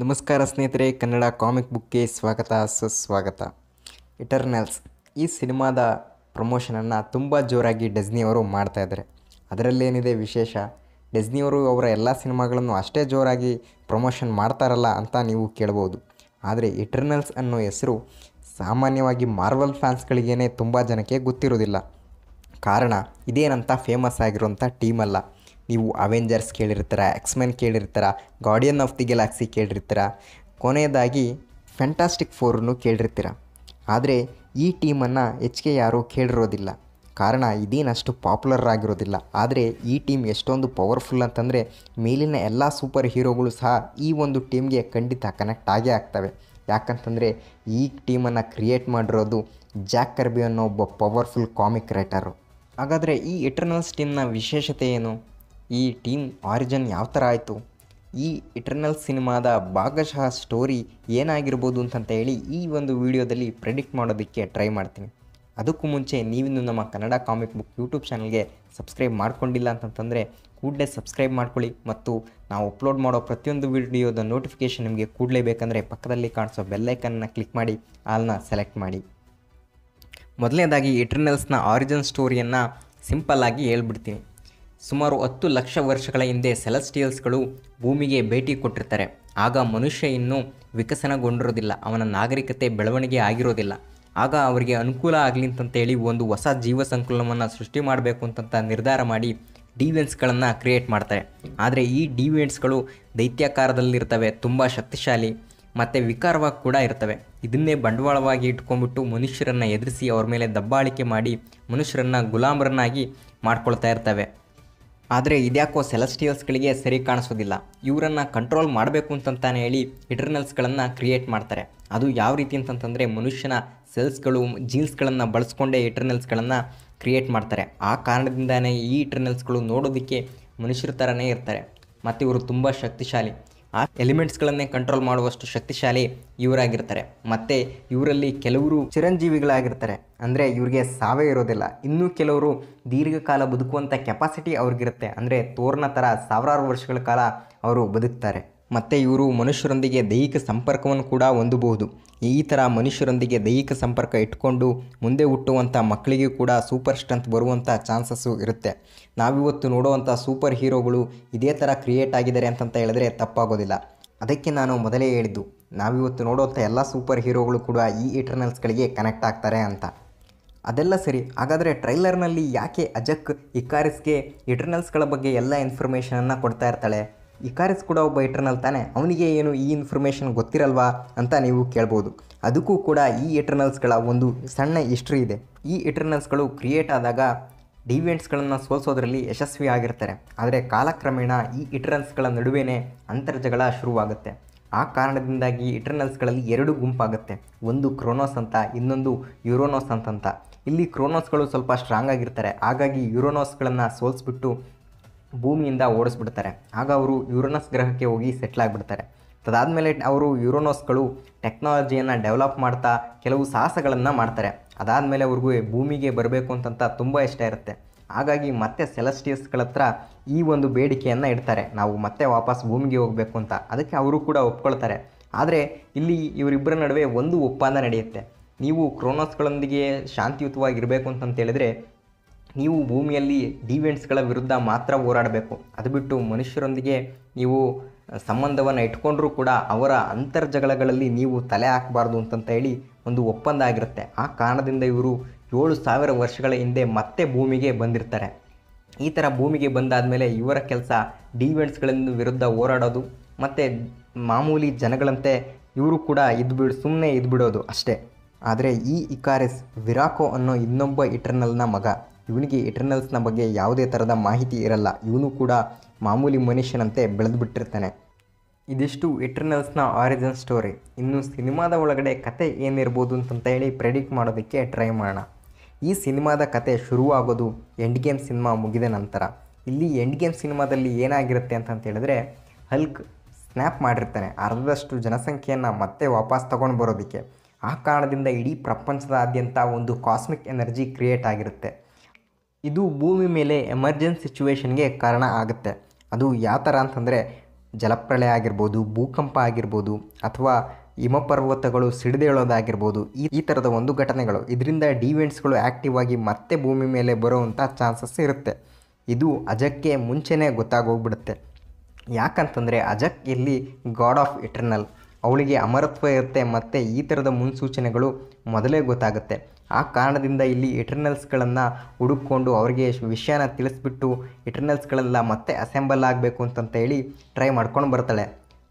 ನಮಸ್ಕಾರ ಸ್ನೇಹಿತರೆ ಕನ್ನಡ ಕಾಮಿಕ್ ಬುಕ್ಗೆ ಸ್ವಾಗತ ಸುಸ್ವಾಗತ ಇಟರ್ನಲ್ಸ್ ಈ ಸಿನಿಮಾದ ಪ್ರಮೋಷನನ್ನು ತುಂಬ ಜೋರಾಗಿ ಡೆಸ್ನಿಯವರು ಮಾಡ್ತಾಯಿದ್ದಾರೆ ಅದರಲ್ಲೇನಿದೆ ವಿಶೇಷ ಡೆಸ್ನಿಯವರು ಅವರ ಎಲ್ಲ ಸಿನಿಮಾಗಳನ್ನು ಅಷ್ಟೇ ಜೋರಾಗಿ ಪ್ರಮೋಷನ್ ಮಾಡ್ತಾರಲ್ಲ ಅಂತ ನೀವು ಕೇಳ್ಬೋದು ಆದರೆ ಇಟರ್ನಲ್ಸ್ ಅನ್ನೋ ಹೆಸರು ಸಾಮಾನ್ಯವಾಗಿ ಮಾರ್ವಲ್ ಫ್ಯಾನ್ಸ್ಗಳಿಗೇ ತುಂಬ ಜನಕ್ಕೆ ಗೊತ್ತಿರೋದಿಲ್ಲ ಕಾರಣ ಇದೇನಂತ ಫೇಮಸ್ ಆಗಿರೋಂಥ ಟೀಮಲ್ಲ ನೀವು ಅವೆಂಜರ್ಸ್ ಕೇಳಿರ್ತೀರ ಎಕ್ಸ್ಮೆನ್ ಕೇಳಿರ್ತೀರ ಗಾರ್ಡಿಯನ್ ಆಫ್ ದಿ ಗ್ಯಾಲಾಕ್ಸಿ ಕೇಳಿರ್ತೀರ ಕೊನೆಯದಾಗಿ ಫ್ಯಾಂಟಾಸ್ಟಿಕ್ ಫೋರನ್ನು ಕೇಳಿರ್ತೀರ ಆದರೆ ಈ ಟೀಮನ್ನು ಹೆಚ್ಚಿಗೆ ಯಾರೂ ಕೇಳಿರೋದಿಲ್ಲ ಕಾರಣ ಇದೇನಷ್ಟು ಪಾಪ್ಯುಲರ್ ಆಗಿರೋದಿಲ್ಲ ಆದರೆ ಈ ಟೀಮ್ ಎಷ್ಟೊಂದು ಪವರ್ಫುಲ್ ಅಂತಂದರೆ ಮೇಲಿನ ಎಲ್ಲ ಸೂಪರ್ ಹೀರೋಗಳು ಸಹ ಈ ಒಂದು ಟೀಮ್ಗೆ ಖಂಡಿತ ಕನೆಕ್ಟ್ ಆಗೇ ಆಗ್ತವೆ ಯಾಕಂತಂದರೆ ಈ ಟೀಮನ್ನು ಕ್ರಿಯೇಟ್ ಮಾಡಿರೋದು ಜಾಕ್ ಕರ್ಬಿ ಅನ್ನೋ ಒಬ್ಬ ಪವರ್ಫುಲ್ ಕಾಮಿಕ್ ರೈಟರು ಹಾಗಾದರೆ ಈ ಇಟರ್ನಲ್ಸ್ ಟೀಮ್ನ ವಿಶೇಷತೆ ಏನು ಈ ಟೀಮ್ ಆರಿಜನ್ ಯಾವ ಥರ ಆಯಿತು ಈ ಇಟರ್ನಲ್ ಸಿನಿಮಾದ ಭಾಗಶಃ ಸ್ಟೋರಿ ಏನಾಗಿರ್ಬೋದು ಅಂತಂತ ಹೇಳಿ ಈ ಒಂದು ವಿಡಿಯೋದಲ್ಲಿ ಪ್ರೆಡಿಕ್ಟ್ ಮಾಡೋದಕ್ಕೆ ಟ್ರೈ ಮಾಡ್ತೀನಿ ಅದಕ್ಕೂ ಮುಂಚೆ ನೀವಿಂದು ನಮ್ಮ ಕನ್ನಡ ಕಾಮಿಕ್ ಬುಕ್ ಯೂಟ್ಯೂಬ್ ಚಾನಲ್ಗೆ ಸಬ್ಸ್ಕ್ರೈಬ್ ಮಾಡ್ಕೊಂಡಿಲ್ಲ ಅಂತಂತಂದರೆ ಕೂಡಲೇ ಸಬ್ಸ್ಕ್ರೈಬ್ ಮಾಡ್ಕೊಳ್ಳಿ ಮತ್ತು ನಾವು ಅಪ್ಲೋಡ್ ಮಾಡೋ ಪ್ರತಿಯೊಂದು ವಿಡಿಯೋದ ನೋಟಿಫಿಕೇಷನ್ ನಿಮಗೆ ಕೂಡಲೇ ಬೇಕಂದರೆ ಪಕ್ಕದಲ್ಲಿ ಕಾಣಿಸೋ ಬೆಲ್ಲೈಕನ್ನ ಕ್ಲಿಕ್ ಮಾಡಿ ಆಲ್ನ ಸೆಲೆಕ್ಟ್ ಮಾಡಿ ಮೊದಲನೇದಾಗಿ ಇಟರ್ನಲ್ಸ್ನ ಆರಿಜಿನ್ ಸ್ಟೋರಿಯನ್ನು ಸಿಂಪಲ್ಲಾಗಿ ಹೇಳ್ಬಿಡ್ತೀನಿ ಸುಮಾರು ಹತ್ತು ಲಕ್ಷ ವರ್ಷಗಳ ಹಿಂದೆ ಸೆಲೆಸ್ಟಿಯಲ್ಸ್ಗಳು ಭೂಮಿಗೆ ಭೇಟಿ ಕೊಟ್ಟಿರ್ತಾರೆ ಆಗ ಮನುಷ್ಯ ಇನ್ನೂ ವಿಕಸನಗೊಂಡಿರೋದಿಲ್ಲ ಅವನ ನಾಗರಿಕತೆ ಬೆಳವಣಿಗೆ ಆಗಿರೋದಿಲ್ಲ ಆಗ ಅವರಿಗೆ ಅನುಕೂಲ ಆಗಲಿ ಹೇಳಿ ಒಂದು ಹೊಸ ಜೀವ ಸಂಕುಲನವನ್ನು ಸೃಷ್ಟಿ ಮಾಡಬೇಕು ಅಂತಂತ ನಿರ್ಧಾರ ಮಾಡಿ ಡಿವೆಂಟ್ಸ್ಗಳನ್ನು ಕ್ರಿಯೇಟ್ ಮಾಡ್ತಾರೆ ಆದರೆ ಈ ಡಿವೆಂಟ್ಸ್ಗಳು ದೈತ್ಯಾಕಾರದಲ್ಲಿರ್ತವೆ ತುಂಬ ಶಕ್ತಿಶಾಲಿ ಮತ್ತು ವಿಕಾರವಾಗಿ ಕೂಡ ಇರ್ತವೆ ಇದನ್ನೇ ಬಂಡವಾಳವಾಗಿ ಇಟ್ಕೊಂಡ್ಬಿಟ್ಟು ಮನುಷ್ಯರನ್ನು ಎದುರಿಸಿ ಅವ್ರ ಮೇಲೆ ದಬ್ಬಾಳಿಕೆ ಮಾಡಿ ಮನುಷ್ಯರನ್ನು ಗುಲಾಮರನ್ನಾಗಿ ಮಾಡ್ಕೊಳ್ತಾ ಇರ್ತವೆ ಆದರೆ ಇದ್ಯಾಕೋ ಸೆಲೆಸ್ಟಿಯಲ್ಸ್ಗಳಿಗೆ ಸರಿ ಕಾಣಿಸೋದಿಲ್ಲ ಇವರನ್ನು ಕಂಟ್ರೋಲ್ ಮಾಡಬೇಕು ಅಂತಂತಾನೆ ಹೇಳಿ ಇಟರ್ನಲ್ಸ್ಗಳನ್ನು ಕ್ರಿಯೇಟ್ ಮಾಡ್ತಾರೆ ಅದು ಯಾವ ರೀತಿ ಅಂತಂತಂದರೆ ಮನುಷ್ಯನ ಸೆಲ್ಸ್ಗಳು ಜೀನ್ಸ್ಗಳನ್ನು ಬಳಸ್ಕೊಂಡೇ ಇಟರ್ನಲ್ಸ್ಗಳನ್ನು ಕ್ರಿಯೇಟ್ ಮಾಡ್ತಾರೆ ಆ ಕಾರಣದಿಂದಾನೇ ಈ ಇಟರ್ನಲ್ಸ್ಗಳು ನೋಡೋದಕ್ಕೆ ಮನುಷ್ಯರ ಥರನೇ ಇರ್ತಾರೆ ಮತ್ತು ಇವರು ತುಂಬ ಶಕ್ತಿಶಾಲಿ ಆ ಎಲಿಮೆಂಟ್ಸ್ಗಳನ್ನೇ ಕಂಟ್ರೋಲ್ ಮಾಡುವಷ್ಟು ಶಕ್ತಿಶಾಲಿ ಇವರಾಗಿರ್ತಾರೆ ಮತ್ತು ಇವರಲ್ಲಿ ಕೆಲವರು ಚಿರಂಜೀವಿಗಳಾಗಿರ್ತಾರೆ ಅಂದರೆ ಇವರಿಗೆ ಸಾವೇ ಇರೋದಿಲ್ಲ ಇನ್ನೂ ಕೆಲವರು ದೀರ್ಘಕಾಲ ಬದುಕುವಂಥ ಕೆಪಾಸಿಟಿ ಅವ್ರಿಗಿರುತ್ತೆ ಅಂದರೆ ತೋರ್ನ ಥರ ಸಾವಿರಾರು ವರ್ಷಗಳ ಕಾಲ ಅವರು ಬದುಕ್ತಾರೆ ಮತ್ತು ಇವರು ಮನುಷ್ಯರೊಂದಿಗೆ ದೈಹಿಕ ಸಂಪರ್ಕವನ್ನು ಕೂಡ ಹೊಂದಬಹುದು ಈ ಥರ ಮನುಷ್ಯರೊಂದಿಗೆ ದೈಹಿಕ ಸಂಪರ್ಕ ಇಟ್ಕೊಂಡು ಮುಂದೆ ಹುಟ್ಟುವಂಥ ಮಕ್ಕಳಿಗೂ ಕೂಡ ಸೂಪರ್ ಸ್ಟ್ರೆಂತ್ ಬರುವಂಥ ಚಾನ್ಸಸ್ಸು ಇರುತ್ತೆ ನಾವಿವತ್ತು ನೋಡುವಂಥ ಸೂಪರ್ ಹೀರೋಗಳು ಇದೇ ಥರ ಕ್ರಿಯೇಟ್ ಆಗಿದ್ದಾರೆ ಅಂತಂತ ಹೇಳಿದ್ರೆ ತಪ್ಪಾಗೋದಿಲ್ಲ ಅದಕ್ಕೆ ನಾನು ಮೊದಲೇ ಹೇಳಿದ್ದು ನಾವಿವತ್ತು ನೋಡುವಂಥ ಎಲ್ಲ ಸೂಪರ್ ಹೀರೋಗಳು ಕೂಡ ಈ ಇಟರ್ನಲ್ಸ್ಗಳಿಗೆ ಕನೆಕ್ಟ್ ಆಗ್ತಾರೆ ಅಂತ ಅದೆಲ್ಲ ಸರಿ ಹಾಗಾದರೆ ಟ್ರೈಲರ್ನಲ್ಲಿ ಯಾಕೆ ಅಜಕ್ ಇಕಾರಿಸ್ಗೆ ಇಟರ್ನಲ್ಸ್ಗಳ ಬಗ್ಗೆ ಎಲ್ಲ ಇನ್ಫಾರ್ಮೇಷನನ್ನು ಕೊಡ್ತಾ ಇರ್ತಾಳೆ ಇಕಾರಿಸ್ ಕೂಡ ಒಬ್ಬ ಎಟರ್ನಲ್ ತಾನೆ ಅವನಿಗೆ ಏನು ಈ ಇನ್ಫಾರ್ಮೇಷನ್ ಗೊತ್ತಿರಲ್ವಾ ಅಂತ ನೀವು ಕೇಳ್ಬೋದು ಅದಕ್ಕೂ ಕೂಡ ಈ ಎಟರ್ನಲ್ಸ್ಗಳ ಒಂದು ಸಣ್ಣ ಹಿಸ್ಟ್ರಿ ಇದೆ ಈ ಎಟರ್ನಲ್ಸ್ಗಳು ಕ್ರಿಯೇಟ್ ಆದಾಗ ಡಿವೆಂಟ್ಸ್ಗಳನ್ನು ಸೋಲಿಸೋದ್ರಲ್ಲಿ ಯಶಸ್ವಿ ಆಗಿರ್ತಾರೆ ಆದರೆ ಕಾಲಕ್ರಮೇಣ ಈ ಇಟರ್ನಲ್ಸ್ಗಳ ನಡುವೆಯೇ ಅಂತರ್ಜಗಳ ಶುರುವಾಗುತ್ತೆ ಆ ಕಾರಣದಿಂದಾಗಿ ಇಟರ್ನಲ್ಸ್ಗಳಲ್ಲಿ ಎರಡು ಗುಂಪಾಗುತ್ತೆ ಒಂದು ಕ್ರೋನೋಸ್ ಅಂತ ಇನ್ನೊಂದು ಯುರೋನೋಸ್ ಅಂತಂತ ಇಲ್ಲಿ ಕ್ರೋನೋಸ್ಗಳು ಸ್ವಲ್ಪ ಸ್ಟ್ರಾಂಗ್ ಆಗಿರ್ತಾರೆ ಹಾಗಾಗಿ ಯುರೋನೋಸ್ಗಳನ್ನು ಸೋಲಿಸ್ಬಿಟ್ಟು ಭೂಮಿಯಿಂದ ಓಡಿಸ್ಬಿಡ್ತಾರೆ ಆಗ ಅವರು ಯುರೋನಸ್ ಗ್ರಹಕ್ಕೆ ಹೋಗಿ ಸೆಟ್ಲ್ ಆಗಿಬಿಡ್ತಾರೆ ಅದಾದಮೇಲೆ ಅವರು ಯುರೋನೋಸ್ಗಳು ಟೆಕ್ನಾಲಜಿಯನ್ನು ಡೆವಲಪ್ ಮಾಡ್ತಾ ಕೆಲವು ಸಾಹಸಗಳನ್ನು ಮಾಡ್ತಾರೆ ಅದಾದಮೇಲೆ ಅವ್ರಿಗೂ ಭೂಮಿಗೆ ಬರಬೇಕು ಅಂತಂತ ತುಂಬ ಇಷ್ಟ ಇರುತ್ತೆ ಹಾಗಾಗಿ ಮತ್ತೆ ಸೆಲೆಸ್ಟಿಯಸ್ಗಳ ಹತ್ರ ಈ ಒಂದು ಬೇಡಿಕೆಯನ್ನು ಇಡ್ತಾರೆ ನಾವು ಮತ್ತೆ ವಾಪಸ್ ಭೂಮಿಗೆ ಹೋಗಬೇಕು ಅಂತ ಅದಕ್ಕೆ ಅವರು ಕೂಡ ಒಪ್ಕೊಳ್ತಾರೆ ಆದರೆ ಇಲ್ಲಿ ಇವರಿಬ್ಬರ ನಡುವೆ ಒಂದು ಒಪ್ಪಂದ ನಡೆಯುತ್ತೆ ನೀವು ಕ್ರೋನೋಸ್ಗಳೊಂದಿಗೆ ಶಾಂತಿಯುತವಾಗಿರಬೇಕು ಅಂತಂತೇಳಿದರೆ ನೀವು ಭೂಮಿಯಲ್ಲಿ ಡಿವೆಂಟ್ಸ್ಗಳ ವಿರುದ್ಧ ಮಾತ್ರ ಹೋರಾಡಬೇಕು ಅದು ಬಿಟ್ಟು ಮನುಷ್ಯರೊಂದಿಗೆ ನೀವು ಸಂಬಂಧವನ್ನು ಇಟ್ಕೊಂಡ್ರೂ ಕೂಡ ಅವರ ಅಂತರ್ಜಗಳಗಳಲ್ಲಿ ನೀವು ತಲೆ ಹಾಕಬಾರ್ದು ಅಂತಂತ ಹೇಳಿ ಒಂದು ಒಪ್ಪಂದ ಆಗಿರುತ್ತೆ ಆ ಕಾರಣದಿಂದ ಇವರು ಏಳು ಸಾವಿರ ವರ್ಷಗಳ ಹಿಂದೆ ಮತ್ತೆ ಭೂಮಿಗೆ ಬಂದಿರ್ತಾರೆ ಈ ಥರ ಭೂಮಿಗೆ ಬಂದಾದ ಮೇಲೆ ಇವರ ಕೆಲಸ ಡಿವೆಂಟ್ಸ್ಗಳಿಂದ ವಿರುದ್ಧ ಹೋರಾಡೋದು ಮತ್ತು ಮಾಮೂಲಿ ಜನಗಳಂತೆ ಇವರು ಕೂಡ ಇದ್ಬಿಡು ಸುಮ್ಮನೆ ಇದ್ಬಿಡೋದು ಅಷ್ಟೇ ಆದರೆ ಈ ಇಕಾರೆಸ್ ವಿರಾಕೋ ಅನ್ನೋ ಇನ್ನೊಬ್ಬ ಇಟರ್ನಲ್ನ ಮಗ ಇವನಿಗೆ ಇಟರ್ನಲ್ಸ್ನ ಬಗ್ಗೆ ಯಾವುದೇ ಥರದ ಮಾಹಿತಿ ಇರಲ್ಲ ಇವನು ಕೂಡ ಮಾಮೂಲಿ ಮನುಷ್ಯನಂತೆ ಬೆಳೆದು ಬಿಟ್ಟಿರ್ತಾನೆ ಇದಿಷ್ಟು ಇಟರ್ನಲ್ಸ್ನ ಆರಿಜಿನ್ ಸ್ಟೋರಿ ಇನ್ನು ಸಿನಿಮಾದ ಒಳಗಡೆ ಕತೆ ಏನಿರ್ಬೋದು ಅಂತ ಹೇಳಿ ಪ್ರೆಡಿಕ್ಟ್ ಮಾಡೋದಕ್ಕೆ ಟ್ರೈ ಮಾಡೋಣ ಈ ಸಿನಿಮಾದ ಕತೆ ಶುರುವಾಗೋದು ಎಂಡ್ ಗೇಮ್ ಸಿನಿಮಾ ಮುಗಿದ ನಂತರ ಇಲ್ಲಿ ಎಂಡ್ ಗೇಮ್ ಸಿನಿಮಾದಲ್ಲಿ ಏನಾಗಿರುತ್ತೆ ಅಂತಂತೇಳಿದ್ರೆ ಹೇಳಿದ್ರೆ ಹಲ್ಕ್ ಸ್ನ್ಯಾಪ್ ಮಾಡಿರ್ತಾನೆ ಅರ್ಧದಷ್ಟು ಜನಸಂಖ್ಯೆಯನ್ನು ಮತ್ತೆ ವಾಪಸ್ ತೊಗೊಂಡು ಬರೋದಕ್ಕೆ ಆ ಕಾರಣದಿಂದ ಇಡೀ ಪ್ರಪಂಚದಾದ್ಯಂತ ಒಂದು ಕಾಸ್ಮಿಕ್ ಎನರ್ಜಿ ಕ್ರಿಯೇಟ್ ಆಗಿರುತ್ತೆ ಇದು ಭೂಮಿ ಮೇಲೆ ಎಮರ್ಜೆನ್ಸಿ ಸಿಚುವೇಷನ್ಗೆ ಕಾರಣ ಆಗುತ್ತೆ ಅದು ಯಾವ ಥರ ಅಂತಂದರೆ ಜಲಪ್ರಳಯ ಆಗಿರ್ಬೋದು ಭೂಕಂಪ ಆಗಿರ್ಬೋದು ಅಥವಾ ಹಿಮಪರ್ವತಗಳು ಸಿಡಿದೇಳೋದಾಗಿರ್ಬೋದು ಈ ಈ ಥರದ ಒಂದು ಘಟನೆಗಳು ಇದರಿಂದ ಡಿವೆಂಟ್ಸ್ಗಳು ಆ್ಯಕ್ಟಿವ್ ಆಗಿ ಮತ್ತೆ ಭೂಮಿ ಮೇಲೆ ಬರೋವಂಥ ಚಾನ್ಸಸ್ ಇರುತ್ತೆ ಇದು ಅಜಕ್ಕೆ ಮುಂಚೆನೇ ಗೊತ್ತಾಗೋಗ್ಬಿಡುತ್ತೆ ಯಾಕಂತಂದರೆ ಅಜಕ್ ಇಲ್ಲಿ ಗಾಡ್ ಆಫ್ ಇಟರ್ನಲ್ ಅವಳಿಗೆ ಅಮರತ್ವ ಇರುತ್ತೆ ಮತ್ತು ಈ ಥರದ ಮುನ್ಸೂಚನೆಗಳು ಮೊದಲೇ ಗೊತ್ತಾಗುತ್ತೆ ಆ ಕಾರಣದಿಂದ ಇಲ್ಲಿ ಇಟರ್ನಲ್ಸ್ಗಳನ್ನು ಹುಡುಕೊಂಡು ಅವರಿಗೆ ವಿಷಯನ ತಿಳಿಸ್ಬಿಟ್ಟು ಇಟರ್ನಲ್ಸ್ಗಳೆಲ್ಲ ಮತ್ತೆ ಅಸೆಂಬಲ್ ಆಗಬೇಕು ಅಂತಂತ ಹೇಳಿ ಟ್ರೈ ಮಾಡ್ಕೊಂಡು ಬರ್ತಾಳೆ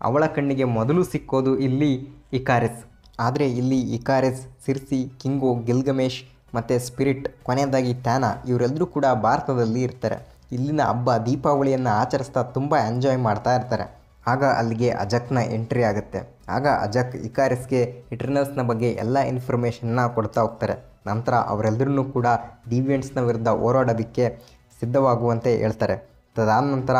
ಅವಳ ಕಣ್ಣಿಗೆ ಮೊದಲು ಸಿಕ್ಕೋದು ಇಲ್ಲಿ ಇಕಾರೆಸ್ ಆದರೆ ಇಲ್ಲಿ ಇಕಾರೆಸ್ ಸಿರ್ಸಿ ಕಿಂಗು ಗಿಲ್ಗಮೇಶ್ ಮತ್ತು ಸ್ಪಿರಿಟ್ ಕೊನೆಯದಾಗಿ ತ್ಯಾನ ಇವರೆಲ್ಲರೂ ಕೂಡ ಭಾರತದಲ್ಲಿ ಇರ್ತಾರೆ ಇಲ್ಲಿನ ಹಬ್ಬ ದೀಪಾವಳಿಯನ್ನು ಆಚರಿಸ್ತಾ ತುಂಬ ಎಂಜಾಯ್ ಮಾಡ್ತಾ ಇರ್ತಾರೆ ಆಗ ಅಲ್ಲಿಗೆ ಅಜಕ್ನ ಎಂಟ್ರಿ ಆಗುತ್ತೆ ಆಗ ಅಜಕ್ ಇಕಾರಿಸ್ಗೆ ಇಟರ್ನಲ್ಸ್ನ ಬಗ್ಗೆ ಎಲ್ಲ ಇನ್ಫಾರ್ಮೇಷನ್ನ ಕೊಡ್ತಾ ಹೋಗ್ತಾರೆ ನಂತರ ಅವರೆಲ್ಲರೂ ಕೂಡ ಡಿವಿಯೆಂಟ್ಸ್ನ ವಿರುದ್ಧ ಹೋರಾಡೋದಕ್ಕೆ ಸಿದ್ಧವಾಗುವಂತೆ ಹೇಳ್ತಾರೆ ತದಾದ ನಂತರ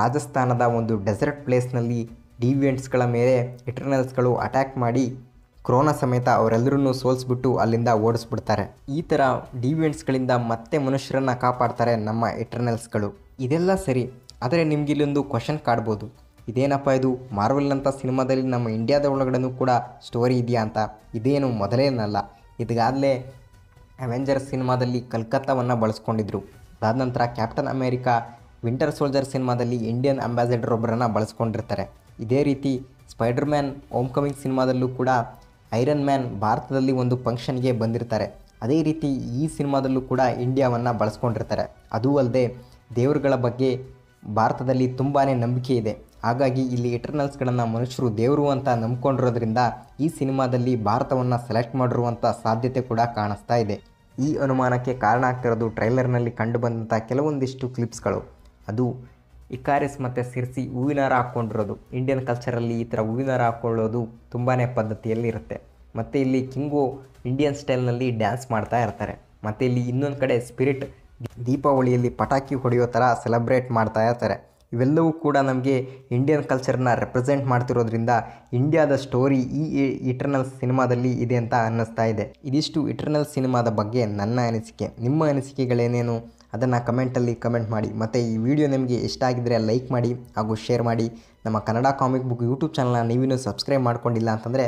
ರಾಜಸ್ಥಾನದ ಒಂದು ಡೆಸರ್ಟ್ ಪ್ಲೇಸ್ನಲ್ಲಿ ಡಿವಿಯೆಂಟ್ಸ್ಗಳ ಮೇಲೆ ಇಟರ್ನಲ್ಸ್ಗಳು ಅಟ್ಯಾಕ್ ಮಾಡಿ ಕ್ರೋನ ಸಮೇತ ಅವರೆಲ್ಲರನ್ನೂ ಸೋಲಿಸ್ಬಿಟ್ಟು ಅಲ್ಲಿಂದ ಓಡಿಸ್ಬಿಡ್ತಾರೆ ಈ ಥರ ಡಿವಿಯೆಂಟ್ಸ್ಗಳಿಂದ ಮತ್ತೆ ಮನುಷ್ಯರನ್ನು ಕಾಪಾಡ್ತಾರೆ ನಮ್ಮ ಇಟರ್ನಲ್ಸ್ಗಳು ಇದೆಲ್ಲ ಸರಿ ಆದರೆ ನಿಮ್ಗೆ ಇಲ್ಲೊಂದು ಕ್ವಶನ್ ಕಾಡ್ಬೋದು ಇದೇನಪ್ಪ ಇದು ಮಾರ್ವೆಲ್ನಂಥ ಸಿನಿಮಾದಲ್ಲಿ ನಮ್ಮ ಇಂಡಿಯಾದ ಒಳಗಡೆನೂ ಕೂಡ ಸ್ಟೋರಿ ಇದೆಯಾ ಅಂತ ಇದೇನು ಮೊದಲೇನಲ್ಲ ಇದಗಾಗಲೇ ಅವೆಂಜರ್ಸ್ ಸಿನಿಮಾದಲ್ಲಿ ಕಲ್ಕತ್ತಾವನ್ನು ಬಳಸ್ಕೊಂಡಿದ್ರು ಅದಾದ ನಂತರ ಕ್ಯಾಪ್ಟನ್ ಅಮೇರಿಕಾ ವಿಂಟರ್ ಸೋಲ್ಜರ್ ಸಿನಿಮಾದಲ್ಲಿ ಇಂಡಿಯನ್ ಅಂಬಾಸಿಡರ್ ಒಬ್ಬರನ್ನು ಬಳಸ್ಕೊಂಡಿರ್ತಾರೆ ಇದೇ ರೀತಿ ಸ್ಪೈಡರ್ ಮ್ಯಾನ್ ಓಮ್ ಕಮಿಂಗ್ ಸಿನಿಮಾದಲ್ಲೂ ಕೂಡ ಐರನ್ ಮ್ಯಾನ್ ಭಾರತದಲ್ಲಿ ಒಂದು ಫಂಕ್ಷನ್ಗೆ ಬಂದಿರ್ತಾರೆ ಅದೇ ರೀತಿ ಈ ಸಿನಿಮಾದಲ್ಲೂ ಕೂಡ ಇಂಡಿಯಾವನ್ನು ಬಳಸ್ಕೊಂಡಿರ್ತಾರೆ ಅದೂ ಅಲ್ಲದೆ ದೇವರುಗಳ ಬಗ್ಗೆ ಭಾರತದಲ್ಲಿ ತುಂಬಾ ನಂಬಿಕೆ ಇದೆ ಹಾಗಾಗಿ ಇಲ್ಲಿ ಇಟರ್ನಲ್ಸ್ಗಳನ್ನು ಮನುಷ್ಯರು ದೇವರು ಅಂತ ನಂಬ್ಕೊಂಡಿರೋದ್ರಿಂದ ಈ ಸಿನಿಮಾದಲ್ಲಿ ಭಾರತವನ್ನು ಸೆಲೆಕ್ಟ್ ಮಾಡಿರುವಂಥ ಸಾಧ್ಯತೆ ಕೂಡ ಕಾಣಿಸ್ತಾ ಇದೆ ಈ ಅನುಮಾನಕ್ಕೆ ಕಾರಣ ಆಗ್ತಿರೋದು ಟ್ರೈಲರ್ನಲ್ಲಿ ಬಂದಂಥ ಕೆಲವೊಂದಿಷ್ಟು ಕ್ಲಿಪ್ಸ್ಗಳು ಅದು ಇಕಾರಿಸ್ ಮತ್ತು ಸಿರ್ಸಿ ಹೂವಿನಾರ ಹಾಕ್ಕೊಂಡಿರೋದು ಇಂಡಿಯನ್ ಕಲ್ಚರಲ್ಲಿ ಈ ಥರ ಹೂವಿನಾರ ಹಾಕ್ಕೊಳ್ಳೋದು ತುಂಬಾ ಪದ್ಧತಿಯಲ್ಲಿ ಇರುತ್ತೆ ಮತ್ತು ಇಲ್ಲಿ ಕಿಂಗು ಇಂಡಿಯನ್ ಸ್ಟೈಲ್ನಲ್ಲಿ ಡ್ಯಾನ್ಸ್ ಮಾಡ್ತಾ ಇರ್ತಾರೆ ಮತ್ತು ಇಲ್ಲಿ ಇನ್ನೊಂದು ಕಡೆ ಸ್ಪಿರಿಟ್ ದೀಪಾವಳಿಯಲ್ಲಿ ಪಟಾಕಿ ಹೊಡೆಯೋ ಥರ ಸೆಲೆಬ್ರೇಟ್ ಮಾಡ್ತಾ ಇರ್ತಾರೆ ಇವೆಲ್ಲವೂ ಕೂಡ ನಮಗೆ ಇಂಡಿಯನ್ ಕಲ್ಚರ್ನ ರೆಪ್ರೆಸೆಂಟ್ ಮಾಡ್ತಿರೋದ್ರಿಂದ ಇಂಡಿಯಾದ ಸ್ಟೋರಿ ಈ ಇಟರ್ನಲ್ ಸಿನಿಮಾದಲ್ಲಿ ಇದೆ ಅಂತ ಅನ್ನಿಸ್ತಾ ಇದೆ ಇದಿಷ್ಟು ಇಟರ್ನಲ್ ಸಿನಿಮಾದ ಬಗ್ಗೆ ನನ್ನ ಅನಿಸಿಕೆ ನಿಮ್ಮ ಅನಿಸಿಕೆಗಳೇನೇನು ಅದನ್ನು ಕಮೆಂಟಲ್ಲಿ ಕಮೆಂಟ್ ಮಾಡಿ ಮತ್ತು ಈ ವಿಡಿಯೋ ನಿಮಗೆ ಇಷ್ಟ ಆಗಿದ್ದರೆ ಲೈಕ್ ಮಾಡಿ ಹಾಗೂ ಶೇರ್ ಮಾಡಿ ನಮ್ಮ ಕನ್ನಡ ಕಾಮಿಕ್ ಬುಕ್ ಯೂಟ್ಯೂಬ್ ಚಾನಲ್ನ ನೀವಿನ್ನೂ ಸಬ್ಸ್ಕ್ರೈಬ್ ಮಾಡ್ಕೊಂಡಿಲ್ಲ ಅಂತಂದರೆ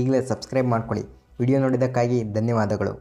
ಈಗಲೇ ಸಬ್ಸ್ಕ್ರೈಬ್ ಮಾಡ್ಕೊಳ್ಳಿ ವಿಡಿಯೋ ನೋಡಿದ್ದಕ್ಕಾಗಿ ಧನ್ಯವಾದಗಳು